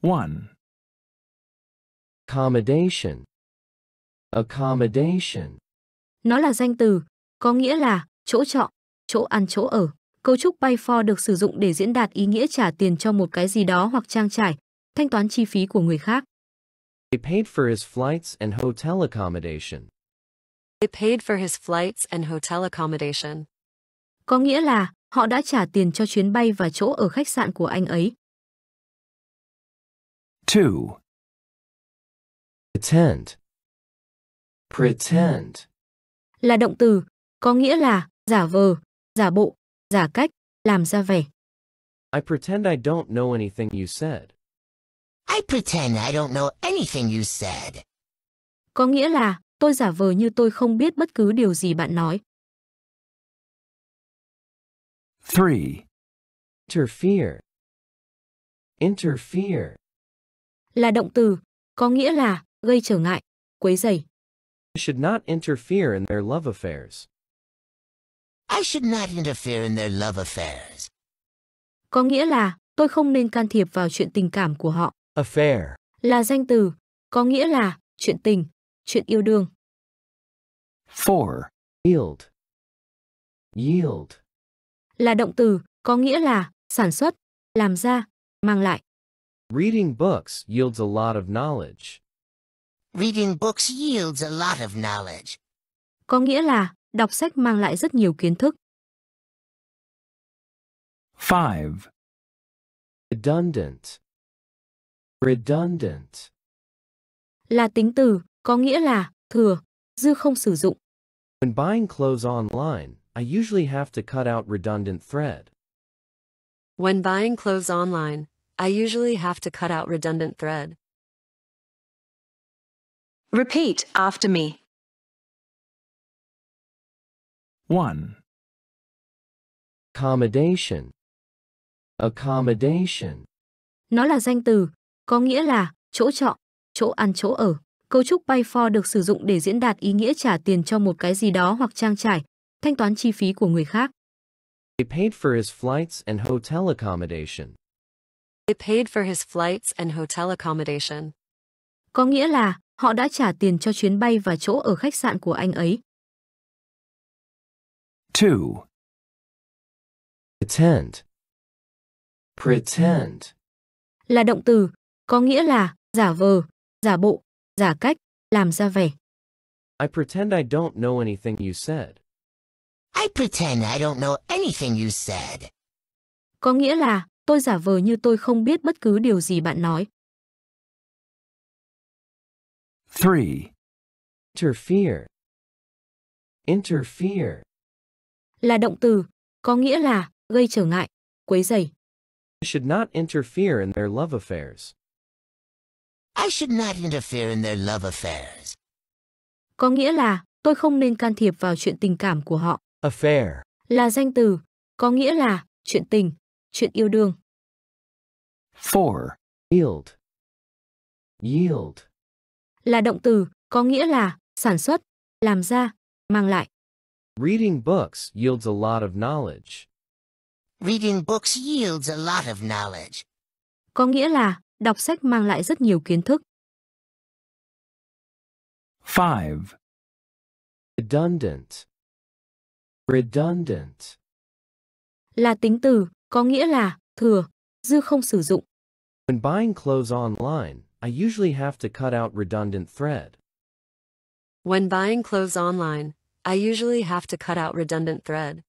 1. Accommodation. Accommodation. Nó là danh từ, có nghĩa là chỗ trọ, chỗ ăn chỗ ở. Cấu trúc pay for được sử dụng để diễn đạt ý nghĩa trả tiền cho một cái gì đó hoặc trang trải, thanh toán chi phí của người khác. They paid for his flights and hotel accommodation. They paid for his flights and hotel accommodation. Có nghĩa là họ đã trả tiền cho chuyến bay và chỗ ở khách sạn của anh ấy, 2. Pretend. Pretend. Là động từ, có nghĩa là giả vờ, giả bộ, giả cách, làm ra vẻ. I pretend I don't know anything you said. I pretend I don't know anything you said. Có nghĩa là tôi giả vờ như tôi không biết bất cứ điều gì bạn nói. 3. Interfere. Interfere là động từ, có nghĩa là gây trở ngại, quấy rầy. You should not interfere in their love affairs. I should not interfere in their love affairs. Có nghĩa là tôi không nên can thiệp vào chuyện tình cảm của họ. Affair là danh từ, có nghĩa là chuyện tình, chuyện yêu đương. Four. Yield. Yield là động từ, có nghĩa là sản xuất, làm ra, mang lại. Reading books yields a lot of knowledge. Reading books yields a lot of knowledge. Có nghĩa là đọc sách mang lại rất nhiều kiến thức. 5. Redundant. Redundant là tính từ có nghĩa là thừa, dư không sử dụng. When buying clothes online, I usually have to cut out redundant thread. When buying clothes online, I usually have to cut out redundant thread. Repeat after me. 1. Accommodation. Accommodation. Nó là danh từ, có nghĩa là chỗ trọ, chỗ ăn chỗ ở. Cấu trúc pay for được sử dụng để diễn đạt ý nghĩa trả tiền cho một cái gì đó hoặc trang trải, thanh toán chi phí của người khác. He paid for his flights and hotel accommodation. They paid for his flights and hotel accommodation. Có nghĩa là họ đã trả tiền cho chuyến bay và chỗ ở khách sạn của anh ấy. 2. Pretend. Pretend là động từ có nghĩa là giả vờ, giả bộ, giả cách, làm ra vẻ. I pretend I don't know anything you said. I pretend I don't know anything you said. Có nghĩa là tôi giả vờ như tôi không biết bất cứ điều gì bạn nói. 3. Interfere Interfere là động từ, có nghĩa là gây trở ngại, quấy rầy. I should not interfere in their love affairs. I should not interfere in their love affairs. Có nghĩa là tôi không nên can thiệp vào chuyện tình cảm của họ. Affair là danh từ, có nghĩa là chuyện tình, Chuyện yêu đương. 4. Yield. Yield. Là động từ, có nghĩa là sản xuất, làm ra, mang lại. Reading books yields a lot of knowledge. Reading books yields a lot of knowledge. Có nghĩa là đọc sách mang lại rất nhiều kiến thức. 5. Redundant. Redundant. Là tính từ, có nghĩa là thừa, dư không sử dụng. When buying clothes online, I usually have to cut out redundant thread. When buying clothes online, I usually have to cut out redundant thread.